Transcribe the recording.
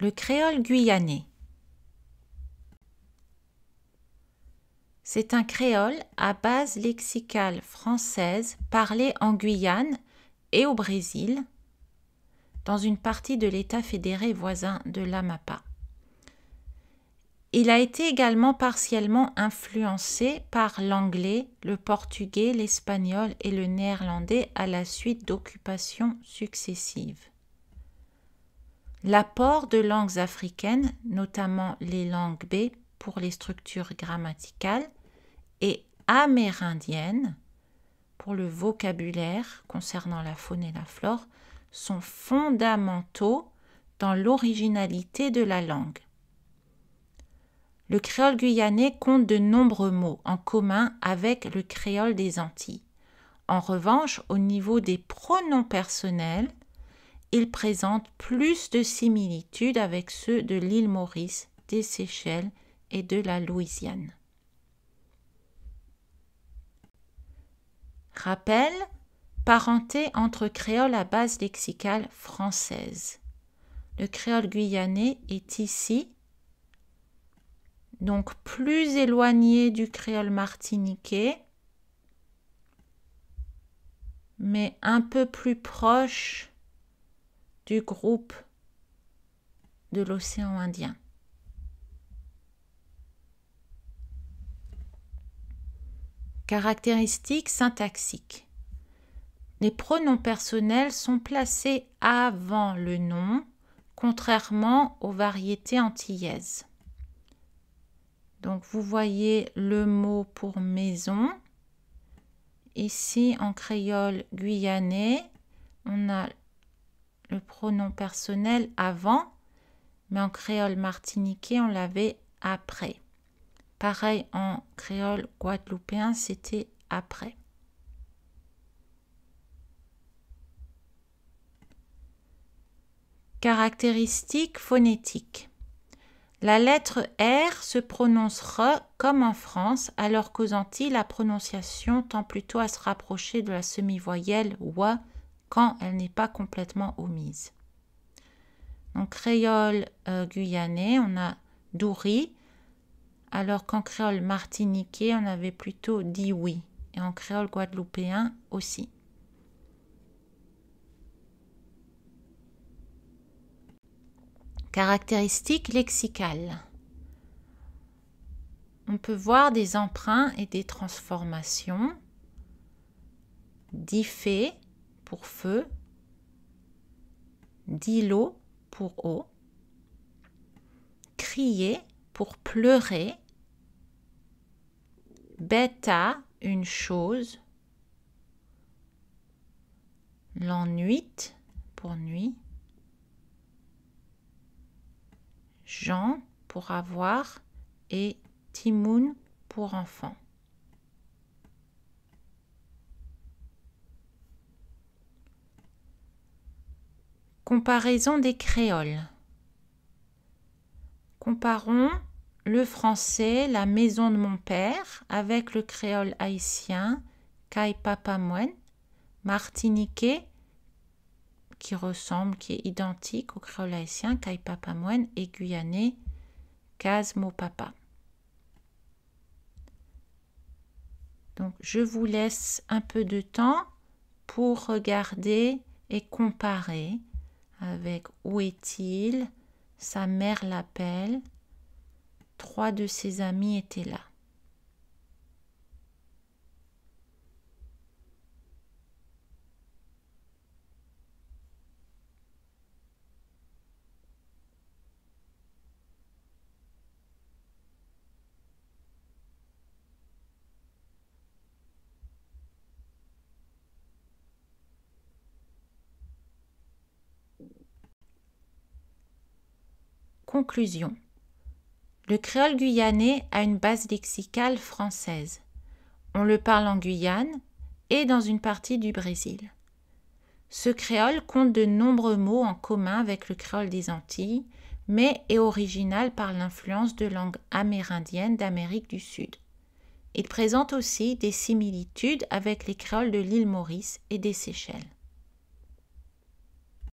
Le créole guyanais. C'est un créole à base lexicale française parlé en Guyane et au Brésil, dans une partie de l'État fédéré voisin de l'Amapa. Il a été également partiellement influencé par l'anglais, le portugais, l'espagnol et le néerlandais à la suite d'occupations successives. L'apport de langues africaines, notamment les langues B pour les structures grammaticales et amérindiennes pour le vocabulaire concernant la faune et la flore, sont fondamentaux dans l'originalité de la langue. Le créole guyanais compte de nombreux mots en commun avec le créole des Antilles. En revanche, au niveau des pronoms personnels, il présente plus de similitudes avec ceux de l'île Maurice, des Seychelles et de la Louisiane. Rappel parenté entre créoles à base lexicale française. Le créole guyanais est ici donc plus éloigné du créole martiniquais, mais un peu plus proche du groupe de l'océan Indien. Caractéristiques syntaxiques. Les pronoms personnels sont placés avant le nom, contrairement aux variétés antillaises. Donc vous voyez le mot pour maison. Ici en créole guyanais, on a le pronom personnel avant, mais en créole martiniquais, on l'avait après. Pareil en créole guadeloupéen, c'était après. Caractéristiques phonétiques. La lettre R se prononce comme en France, alors qu'aux Antilles, la prononciation tend plutôt à se rapprocher de la semi-voyelle oua » quand elle n'est pas complètement omise. Donc créole euh, guyanais, on a douri, alors qu'en créole martiniquais, on avait plutôt dit oui, et en créole guadeloupéen aussi. Caractéristiques lexicales. On peut voir des emprunts et des transformations, faits pour feu, dilo pour eau, crier pour pleurer, bêta une chose, l'enuit pour nuit, Jean pour avoir et Timoun pour enfant. Comparaison des créoles. Comparons le français, la maison de mon père, avec le créole haïtien, Kai Mwen, martiniquais, qui ressemble, qui est identique au créole haïtien, Kai et guyanais, Kazmo Papa. Donc, je vous laisse un peu de temps pour regarder et comparer avec Où est-il Sa mère l'appelle. Trois de ses amis étaient là. Conclusion. Le créole guyanais a une base lexicale française. On le parle en Guyane et dans une partie du Brésil. Ce créole compte de nombreux mots en commun avec le créole des Antilles, mais est original par l'influence de langues amérindiennes d'Amérique du Sud. Il présente aussi des similitudes avec les créoles de l'île Maurice et des Seychelles.